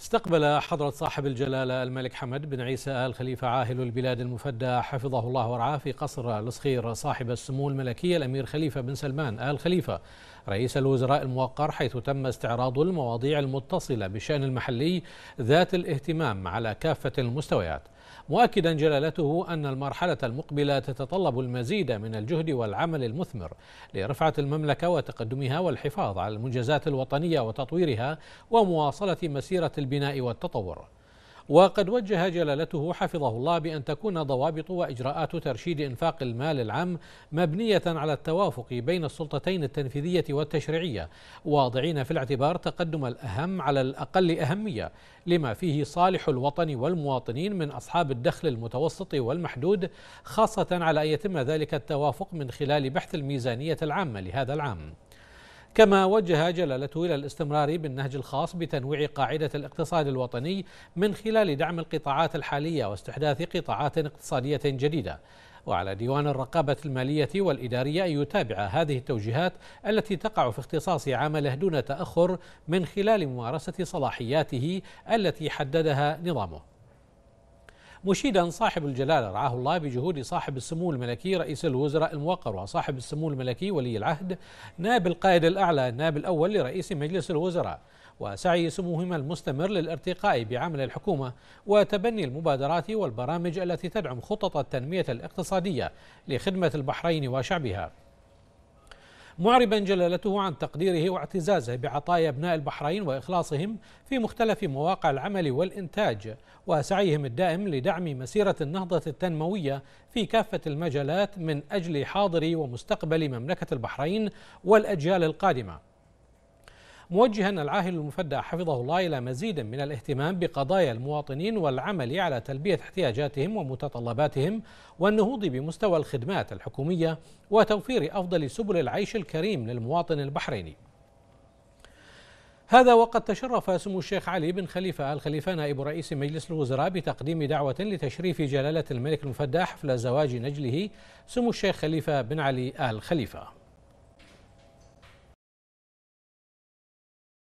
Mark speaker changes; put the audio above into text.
Speaker 1: استقبل حضرة صاحب الجلالة الملك حمد بن عيسى آل خليفة عاهل البلاد المفدى حفظه الله ورعاه في قصر الصخير صاحب السمو الملكية الأمير خليفة بن سلمان آل خليفة رئيس الوزراء الموقر حيث تم استعراض المواضيع المتصلة بشأن المحلي ذات الاهتمام على كافة المستويات مؤكدا جلالته أن المرحلة المقبلة تتطلب المزيد من الجهد والعمل المثمر لرفعة المملكة وتقدمها والحفاظ على المنجزات الوطنية وتطويرها ومواصلة مسيرة البناء والتطور وقد وجه جلالته حفظه الله بأن تكون ضوابط وإجراءات ترشيد إنفاق المال العام مبنية على التوافق بين السلطتين التنفيذية والتشريعية واضعين في الاعتبار تقدم الأهم على الأقل أهمية لما فيه صالح الوطن والمواطنين من أصحاب الدخل المتوسط والمحدود خاصة على أن يتم ذلك التوافق من خلال بحث الميزانية العامة لهذا العام كما وجه جلالته إلى الاستمرار بالنهج الخاص بتنويع قاعدة الاقتصاد الوطني من خلال دعم القطاعات الحالية واستحداث قطاعات اقتصادية جديدة وعلى ديوان الرقابة المالية والإدارية أن يتابع هذه التوجيهات التي تقع في اختصاص عمله دون تأخر من خلال ممارسة صلاحياته التي حددها نظامه مشيدا صاحب الجلالة رعاه الله بجهود صاحب السمو الملكي رئيس الوزراء الموقر وصاحب السمو الملكي ولي العهد نائب القائد الأعلى النائب الأول لرئيس مجلس الوزراء وسعي سموهما المستمر للارتقاء بعمل الحكومة وتبني المبادرات والبرامج التي تدعم خطط التنمية الاقتصادية لخدمة البحرين وشعبها معربا جلالته عن تقديره واعتزازه بعطايا ابناء البحرين واخلاصهم في مختلف مواقع العمل والانتاج وسعيهم الدائم لدعم مسيره النهضه التنمويه في كافه المجالات من اجل حاضر ومستقبل مملكه البحرين والاجيال القادمه موجها العاهل المفدى حفظه الله إلى مزيد من الاهتمام بقضايا المواطنين والعمل على تلبية احتياجاتهم ومتطلباتهم والنهوض بمستوى الخدمات الحكومية وتوفير أفضل سبل العيش الكريم للمواطن البحريني هذا وقد تشرف سمو الشيخ علي بن خليفة آل خليفة نائب رئيس مجلس الوزراء بتقديم دعوة لتشريف جلالة الملك المفدى حفل زواج نجله سمو الشيخ خليفة بن علي آل خليفة